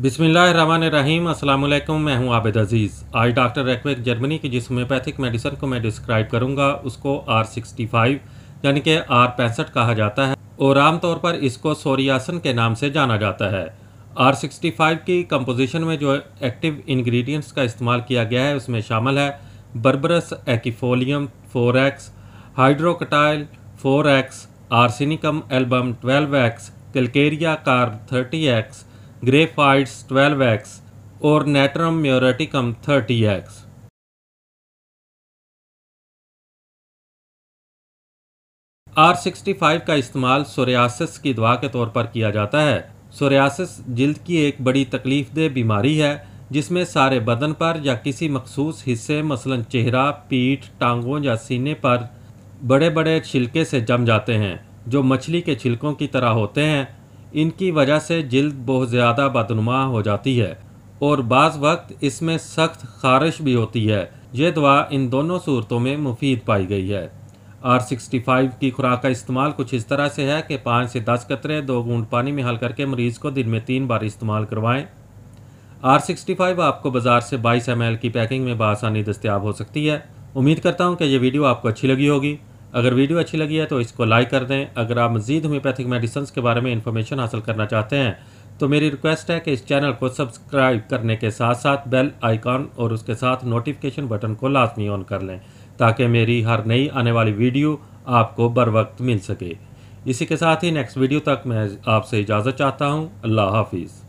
बिसमीम अल्लाम मैं हूं आबिद अज़ीज़ आज डॉक्टर रेकवेक जर्मनी की जिस होम्योपैथिक मेडिसन को मैं डिस्क्राइब करूंगा उसको आर सिक्सटी फाइव यानी कि आर पैंसठ कहा जाता है और आमतौर पर इसको सोरियासन के नाम से जाना जाता है आर सिक्सटी फाइव की कंपोजिशन में जो एक्टिव इन्ग्रीडियंट्स का इस्तेमाल किया गया है उसमें शामिल है berberis aquifolium four x hydrocotyle four x arsenicum album twelve x calcarea carb thirty x graphites 12x और नेटरम म्योरेटिकम 30x आर फाइव का इस्तेमाल सोरियासिस की दवा के तौर पर किया जाता है सोरियासिस जल्द की एक बड़ी तकलीफ दह बीमारी है जिसमें सारे बदन पर या किसी मखसूस हिस्से मसलन चेहरा पीठ टांगों या सीने पर बड़े बड़े छिलके से जम जाते हैं जो मछली के छिलकों की तरह होते हैं इनकी वजह से जल्द बहुत ज़्यादा बदनुमा हो जाती है और बाज़ वक्त इसमें सख्त खारिश भी होती है ये दवा इन दोनों सूरतों में मुफीद पाई गई है आर सिक्सटी फाइव की खुराक का इस्तेमाल कुछ इस तरह से है कि पाँच से दस कतरे दो घूंट पानी में हल करके मरीज़ को दिन में तीन बार इस्तेमाल करवाएं आर सिक्सटी फाइव आपको बाज़ार से बाईस एम की पैकिंग में बसानी दस्तियाब हो सकती है उम्मीद करता हूँ कि यह वीडियो आपको अच्छी लगी होगी अगर वीडियो अच्छी लगी है तो इसको लाइक कर दें अगर आप मजीद होम्योपैथिक मेडिसन्स के बारे में इन्फॉर्मेशन हासिल करना चाहते हैं तो मेरी रिक्वेस्ट है कि इस चैनल को सब्सक्राइब करने के साथ साथ बेल आइकॉन और उसके साथ नोटिफिकेशन बटन को लाजमी ऑन कर लें ताकि मेरी हर नई आने वाली वीडियो आपको बर वक्त मिल सके इसी के साथ ही नेक्स्ट वीडियो तक मैं आपसे इजाज़त चाहता हूँ अल्लाह हाफिज़